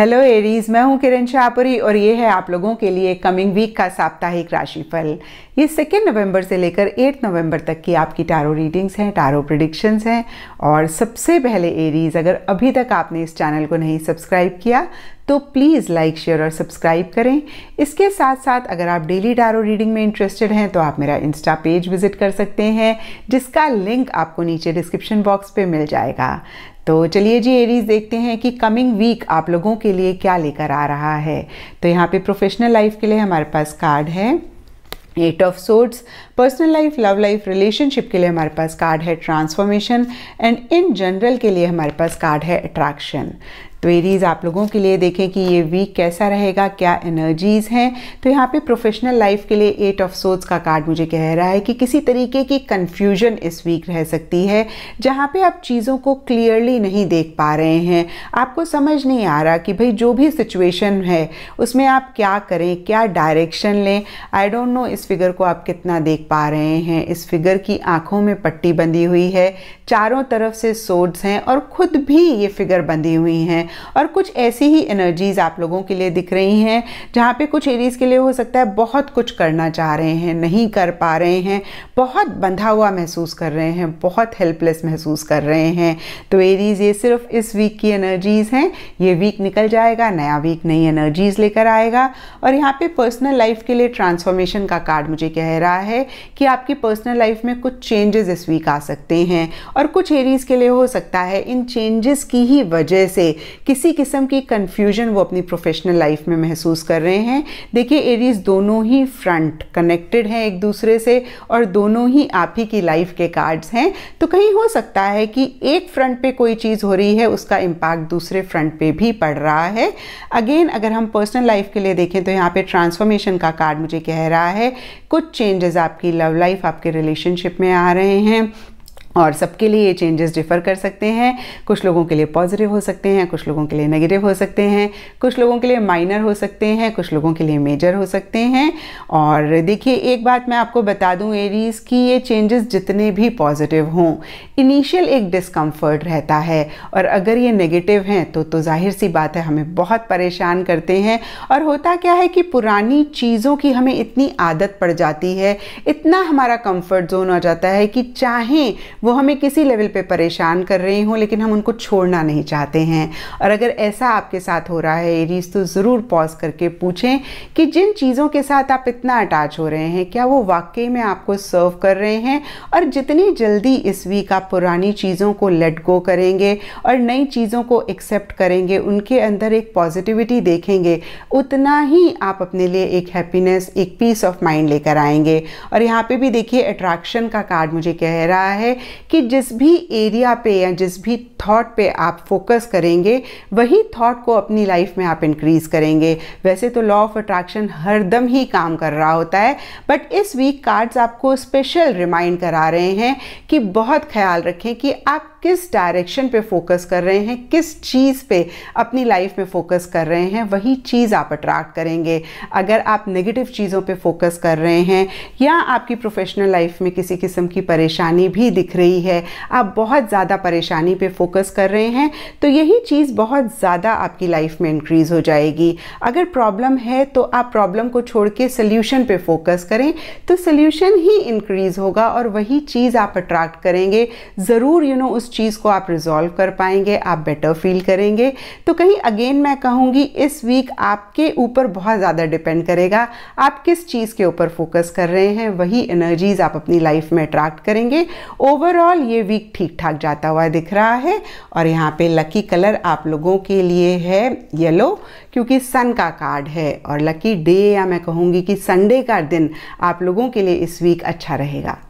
hello Aries मैं हूं किरण शाहपुरी और ये है आप लोगों के लिए कमिंग वीक का साप्ताहिक राशिफल ये सेकेंड नवंबर से लेकर एट नवंबर तक की आपकी टारो रीडिंग्स हैं टारो प्रडिक्शंस हैं और सबसे पहले एरीज अगर अभी तक आपने इस चैनल को नहीं सब्सक्राइब किया तो प्लीज़ लाइक शेयर और सब्सक्राइब करें इसके साथ साथ अगर आप डेली डारो रीडिंग में इंटरेस्टेड हैं तो आप मेरा इंस्टा पेज विज़िट कर सकते हैं जिसका लिंक आपको नीचे डिस्क्रिप्शन बॉक्स पे मिल जाएगा तो चलिए जी एरीज देखते हैं कि कमिंग वीक आप लोगों के लिए क्या लेकर आ रहा है तो यहाँ पे प्रोफेशनल लाइफ के लिए हमारे पास कार्ड है eight of swords personal life love life relationship के लिए हमारे पास कार्ड है ट्रांसफॉर्मेशन एंड इन जनरल के लिए हमारे पास कार्ड है अट्रैक्शन एरीज आप लोगों के लिए देखें कि ये वीक कैसा रहेगा क्या एनर्जीज हैं तो यहाँ पे प्रोफेशनल लाइफ के लिए एट ऑफ सोर्स का कार्ड मुझे कह रहा है कि किसी तरीके की कन्फ्यूजन इस वीक रह सकती है जहाँ पे आप चीज़ों को क्लियरली नहीं देख पा रहे हैं आपको समझ नहीं आ रहा कि भाई जो भी सिचुएशन है उसमें आप क्या करें क्या डायरेक्शन लें आई डोंट नो इस फिगर को आप कितना देख पा रहे हैं इस फिगर की आंखों में पट्टी बंधी हुई है चारों तरफ से सोड्स हैं और खुद भी ये फिगर बंधी हुई हैं और कुछ ऐसी ही एनर्जीज़ आप लोगों के लिए दिख रही हैं जहाँ पे कुछ एरीज़ के लिए हो सकता है बहुत कुछ करना चाह रहे हैं नहीं कर पा रहे हैं बहुत बंधा हुआ महसूस कर रहे हैं बहुत हेल्पलेस महसूस कर रहे हैं तो एरीज़ ये सिर्फ इस वीक की एनर्जीज़ हैं ये वीक निकल जाएगा नया वीक नई एनर्जीज़ लेकर आएगा और यहाँ पे पर्सनल लाइफ के लिए ट्रांसफॉर्मेशन का कार्ड मुझे कह रहा है कि आपकी पर्सनल लाइफ में कुछ चेंजेस इस वीक आ सकते हैं और कुछ एरीज़ के लिए हो सकता है इन चेंजेस की ही वजह से किसी किस्म की कन्फ्यूजन वो अपनी प्रोफेशनल लाइफ में महसूस कर रहे हैं देखिए एरीज दोनों ही फ्रंट कनेक्टेड हैं एक दूसरे से और दोनों ही आप ही की लाइफ के कार्ड्स हैं तो कहीं हो सकता है कि एक फ्रंट पे कोई चीज़ हो रही है उसका इम्पैक्ट दूसरे फ्रंट पे भी पड़ रहा है अगेन अगर हम पर्सनल लाइफ के लिए देखें तो यहाँ पे ट्रांसफॉर्मेशन का कार्ड मुझे कह रहा है कुछ चेंजेस आपकी लव लाइफ आपके रिलेशनशिप में आ रहे हैं और सबके लिए ये चेंजेस डिफ़र कर सकते हैं कुछ लोगों के लिए पॉजिटिव हो सकते हैं कुछ लोगों के लिए नेगेटिव हो सकते हैं कुछ लोगों के लिए माइनर हो सकते हैं कुछ लोगों के लिए मेजर हो सकते हैं और देखिए एक बात मैं आपको बता दूं एरीज़ कि ये चेंजेस जितने भी पॉजिटिव हों इनिशियल एक डिस्कम्फर्ट रहता है और अगर ये नेगेटिव हैं तो तो जाहिर सी बात है हमें बहुत परेशान करते हैं और होता क्या है कि पुरानी चीज़ों की हमें इतनी आदत पड़ जाती है इतना हमारा कम्फर्ट जोन हो जाता है कि चाहें वो हमें किसी लेवल पे परेशान कर रही हों लेकिन हम उनको छोड़ना नहीं चाहते हैं और अगर ऐसा आपके साथ हो रहा है एरीज तो ज़रूर पॉज करके पूछें कि जिन चीज़ों के साथ आप इतना अटैच हो रहे हैं क्या वो वाकई में आपको सर्व कर रहे हैं और जितनी जल्दी इस वीक आप पुरानी चीज़ों को लेट गो करेंगे और नई चीज़ों को एक्सेप्ट करेंगे उनके अंदर एक पॉजिटिविटी देखेंगे उतना ही आप अपने लिए एक हैप्पीनेस एक पीस ऑफ माइंड लेकर आएंगे और यहाँ पे भी देखिए अट्रैक्शन का कार्ड मुझे कह रहा है कि जिस भी एरिया पे या जिस भी थॉट पे आप फोकस करेंगे वही थॉट को अपनी लाइफ में आप इंक्रीज़ करेंगे वैसे तो लॉ ऑफ अट्रैक्शन हरदम ही काम कर रहा होता है बट इस वीक कार्ड्स आपको स्पेशल रिमाइंड करा रहे हैं कि बहुत ख्याल रखें कि आप किस डायरेक्शन पे फोकस कर रहे हैं किस चीज़ पे अपनी लाइफ में फोकस कर रहे हैं वही चीज़ आप अट्रैक्ट करेंगे अगर आप नेगेटिव चीज़ों पे फोकस कर रहे हैं या आपकी प्रोफेशनल लाइफ में किसी किस्म की परेशानी भी दिख रही है आप बहुत ज़्यादा परेशानी पे फोकस कर रहे हैं तो यही चीज़ बहुत ज़्यादा आपकी लाइफ में इंक्रीज़ हो जाएगी अगर प्रॉब्लम है तो आप प्रॉब्लम को छोड़ के सल्यूशन पर फोकस करें तो सल्यूशन ही इंक्रीज़ होगा और वही चीज़ आप अट्रैक्ट करेंगे ज़रूर यू you नो know, उस उस चीज़ को आप रिजॉल्व कर पाएंगे आप बेटर फील करेंगे तो कहीं अगेन मैं कहूँगी इस वीक आपके ऊपर बहुत ज़्यादा डिपेंड करेगा आप किस चीज़ के ऊपर फोकस कर रहे हैं वही एनर्जीज़ आप अपनी लाइफ में अट्रैक्ट करेंगे ओवरऑल ये वीक ठीक ठाक जाता हुआ दिख रहा है और यहाँ पे लकी कलर आप लोगों के लिए है येलो क्योंकि सन का कार्ड है और लकी डे या मैं कहूँगी कि संडे का दिन आप लोगों के लिए इस वीक अच्छा रहेगा